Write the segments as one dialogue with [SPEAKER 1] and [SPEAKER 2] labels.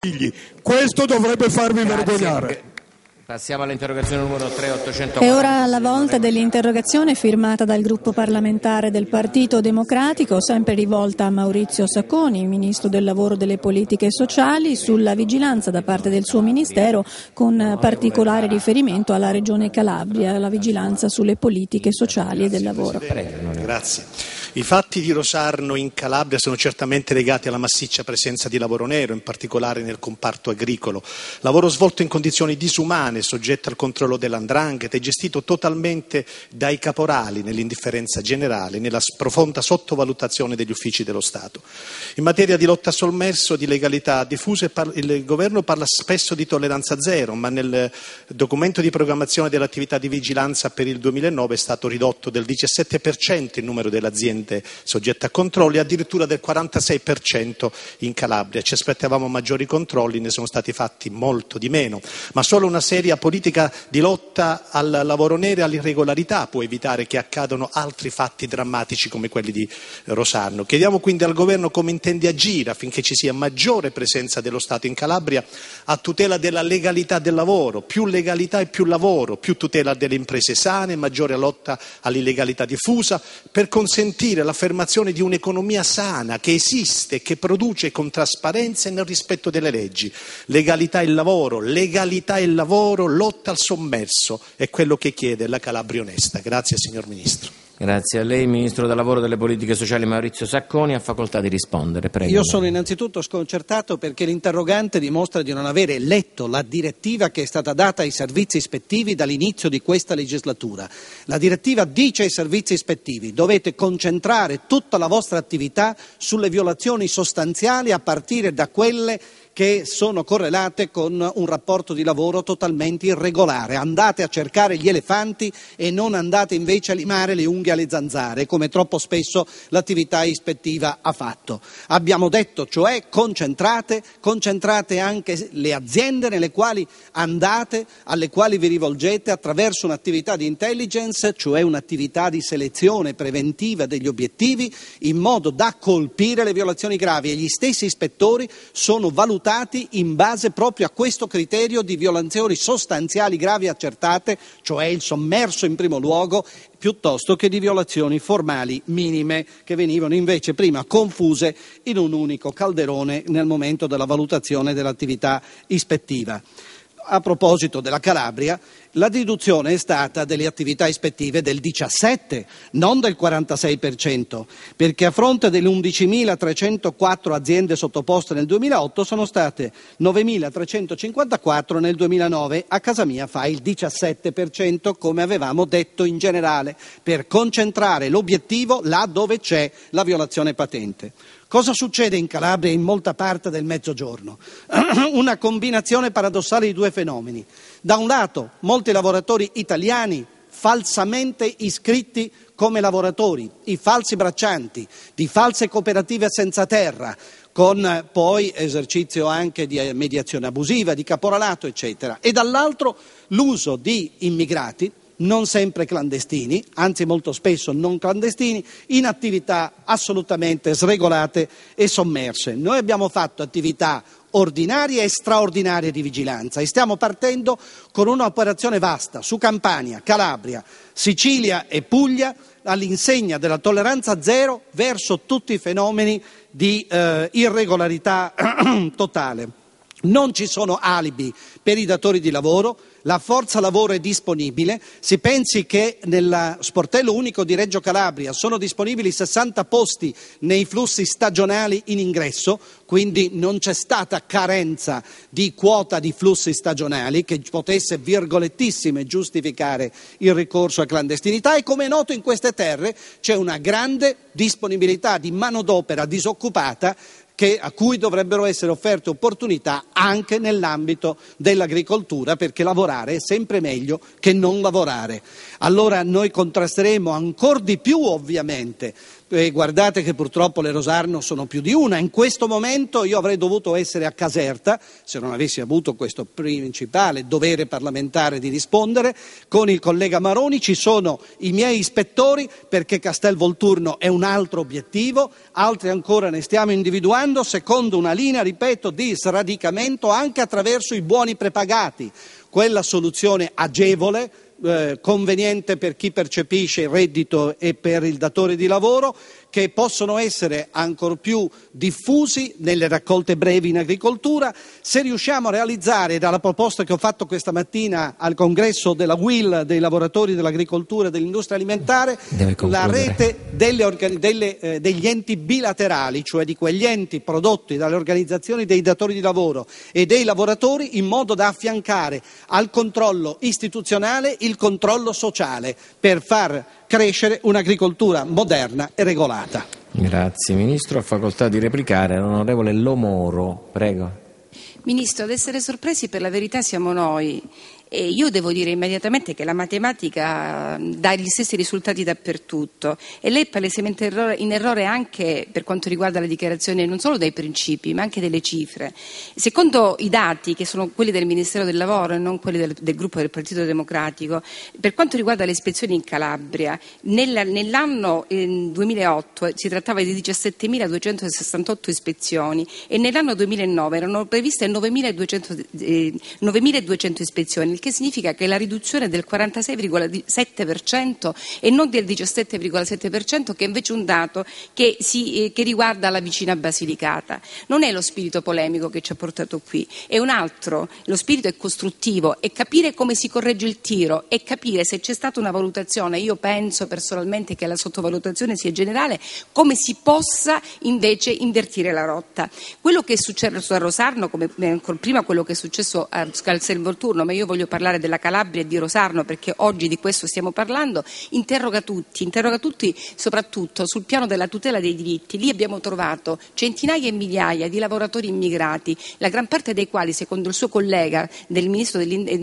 [SPEAKER 1] figli. Questo dovrebbe farvi Grazie. vergognare. Passiamo all'interrogazione numero 3840.
[SPEAKER 2] È ora la volta dell'interrogazione firmata dal gruppo parlamentare del Partito Democratico, sempre rivolta a Maurizio Sacconi, ministro del lavoro e delle politiche sociali, sulla vigilanza da parte del suo ministero con particolare riferimento alla regione Calabria, la vigilanza sulle politiche sociali e del lavoro.
[SPEAKER 1] Grazie. I fatti di Rosarno in Calabria sono certamente legati alla massiccia presenza di lavoro nero, in particolare nel comparto agricolo. Lavoro svolto in condizioni disumane, soggetto al controllo dell'andrangheta e gestito totalmente dai caporali nell'indifferenza generale, nella profonda sottovalutazione degli uffici dello Stato. In materia di lotta a sommerso, di legalità diffusa, il Governo parla spesso di tolleranza zero, ma nel documento di programmazione dell'attività di vigilanza per il 2009 è stato ridotto del 17% il numero delle aziende aziende soggette a controlli, addirittura del 46% in Calabria. Ci aspettavamo maggiori controlli, ne sono stati fatti molto di meno, ma solo una seria politica di lotta al lavoro nero e all'irregolarità può evitare che accadano altri fatti drammatici come quelli di Rosanno. Chiediamo quindi al governo come intende agire affinché ci sia maggiore presenza dello Stato in Calabria a tutela della legalità del lavoro, più legalità e più lavoro, più tutela delle imprese sane, maggiore lotta all'illegalità diffusa per consentire garantire l'affermazione di un'economia sana che esiste, che produce con trasparenza e nel rispetto delle leggi. Legalità e lavoro, legalità e lavoro, lotta al sommerso è quello che chiede la Calabria onesta. Grazie signor Ministro. Grazie a lei, Ministro del Lavoro e delle Politiche Sociali Maurizio Sacconi, ha facoltà di rispondere. Prego. Io sono
[SPEAKER 3] innanzitutto sconcertato perché l'interrogante dimostra di non avere letto la direttiva che è stata data ai servizi ispettivi dall'inizio di questa legislatura. La direttiva dice ai servizi ispettivi dovete concentrare tutta la vostra attività sulle violazioni sostanziali a partire da quelle che sono correlate con un rapporto di lavoro totalmente irregolare. Andate a cercare gli elefanti e non andate invece a limare le unghie alle zanzare, come troppo spesso l'attività ispettiva ha fatto. Abbiamo detto, cioè, concentrate, concentrate anche le aziende nelle quali andate, alle quali vi rivolgete attraverso un'attività di intelligence, cioè un'attività di selezione preventiva degli obiettivi, in modo da colpire le violazioni gravi e gli stessi ispettori sono valutati valutati in base proprio a questo criterio di violazioni sostanziali gravi accertate, cioè il sommerso in primo luogo, piuttosto che di violazioni formali minime, che venivano invece prima confuse in un unico calderone nel momento della valutazione dell'attività ispettiva a proposito della Calabria, la riduzione è stata delle attività ispettive del 17, non del 46%, perché a fronte delle 11.304 aziende sottoposte nel 2008 sono state 9.354 nel 2009. A casa mia fa il 17%, come avevamo detto in generale, per concentrare l'obiettivo là dove c'è la violazione patente. Cosa succede in Calabria e in molta parte del Mezzogiorno? Una combinazione paradossale di due fenomeni. Da un lato, molti lavoratori italiani falsamente iscritti come lavoratori, i falsi braccianti di false cooperative senza terra, con eh, poi esercizio anche di eh, mediazione abusiva, di caporalato, eccetera, e dall'altro l'uso di immigrati non sempre clandestini, anzi molto spesso non clandestini, in attività assolutamente sregolate e sommerse. Noi abbiamo fatto attività ordinarie e straordinarie di vigilanza e stiamo partendo con un'operazione vasta su Campania, Calabria, Sicilia e Puglia all'insegna della tolleranza zero verso tutti i fenomeni di eh, irregolarità totale. Non ci sono alibi per i datori di lavoro, la forza lavoro è disponibile, si pensi che nel sportello unico di Reggio Calabria sono disponibili 60 posti nei flussi stagionali in ingresso, quindi non c'è stata carenza di quota di flussi stagionali che potesse virgolettissime giustificare il ricorso a clandestinità e come è noto in queste terre c'è una grande disponibilità di manodopera disoccupata che, a cui dovrebbero essere offerte opportunità anche nell'ambito dell'agricoltura, perché lavorare è sempre meglio che non lavorare. Allora noi contrasteremo ancora di più ovviamente e guardate che purtroppo le Rosarno sono più di una. In questo momento io avrei dovuto essere a Caserta, se non avessi avuto questo principale dovere parlamentare di rispondere, con il collega Maroni ci sono i miei ispettori perché Castel Volturno è un altro obiettivo, altri ancora ne stiamo individuando secondo una linea, ripeto, di sradicamento anche attraverso i buoni prepagati, quella soluzione agevole eh, conveniente per chi percepisce il reddito e per il datore di lavoro, che possono essere ancor più diffusi nelle raccolte brevi in agricoltura. Se riusciamo a realizzare, dalla proposta che ho fatto questa mattina al congresso della WIL dei lavoratori dell'agricoltura e dell'industria alimentare, la rete delle, delle, eh, degli enti bilaterali, cioè di quegli enti prodotti dalle organizzazioni dei datori di lavoro e dei lavoratori, in modo da affiancare al controllo istituzionale il controllo sociale per far crescere un'agricoltura moderna e regolata.
[SPEAKER 1] Grazie Ministro, ha facoltà di replicare l'onorevole Lomoro, prego.
[SPEAKER 2] Ministro, ad essere sorpresi per la verità siamo noi e io devo dire immediatamente che la matematica mm, dà gli stessi risultati dappertutto e lei è palesemente in errore anche per quanto riguarda la dichiarazione non solo dei principi ma anche delle cifre. Secondo i dati che sono quelli del Ministero del Lavoro e non quelli del, del gruppo del Partito Democratico, per quanto riguarda le ispezioni in Calabria, nella, nell'anno eh, 2008 si trattava di 17.268 ispezioni e nell'anno 2009 erano previste 9.200, eh, 9.200 ispezioni il che significa che la riduzione del 46,7% e non del 17,7% che è invece un dato che, si, eh, che riguarda la vicina Basilicata. Non è lo spirito polemico che ci ha portato qui, è un altro, lo spirito è costruttivo, è capire come si corregge il tiro, è capire se c'è stata una valutazione, io penso personalmente che la sottovalutazione sia generale, come si possa invece invertire la rotta. Quello che è successo a Rosarno, come eh, ancora prima quello che è successo a Scalzelvolturno, ma io voglio parlare della Calabria e di Rosarno perché oggi di questo stiamo parlando, interroga tutti, interroga tutti soprattutto sul piano della tutela dei diritti. Lì abbiamo trovato centinaia e migliaia di lavoratori immigrati, la gran parte dei quali, secondo il suo collega, del ministro, del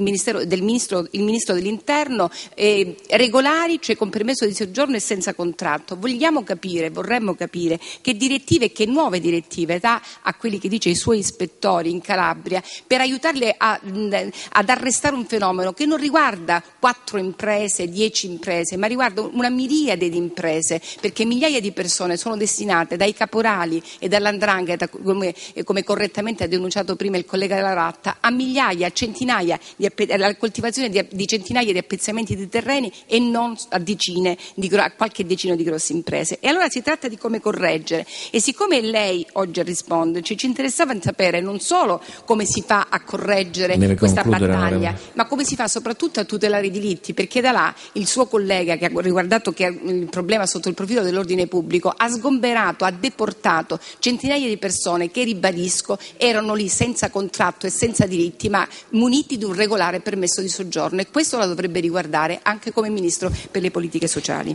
[SPEAKER 2] ministro, il ministro dell'Interno, eh, regolari, cioè con permesso di soggiorno e senza contratto. Vogliamo capire, vorremmo capire che direttive e che nuove direttive dà a quelli che dice i suoi ispettori in Calabria per aiutarli a, ad arrestare affrontare un fenomeno che non riguarda quattro imprese, dieci imprese, ma riguarda una miriade di imprese, perché migliaia di persone sono destinate dai caporali e dall'andrangheta, come, come correttamente ha denunciato prima il collega Laratta, a migliaia, a centinaia, di, alla coltivazione di, di, centinaia di appezzamenti di terreni e non a, decine, di, a qualche decino di grosse imprese. E allora si tratta di come correggere. E siccome lei oggi risponde, risponderci, ci interessava sapere non solo come si fa a correggere questa battaglia, ma come si fa soprattutto a tutelare i diritti? Perché da là il suo collega che ha riguardato che il problema sotto il profilo dell'ordine pubblico ha sgomberato, ha deportato centinaia di persone che, ribadisco, erano lì senza contratto e senza diritti, ma muniti di un regolare permesso di soggiorno e questo la dovrebbe riguardare anche come Ministro per le politiche sociali.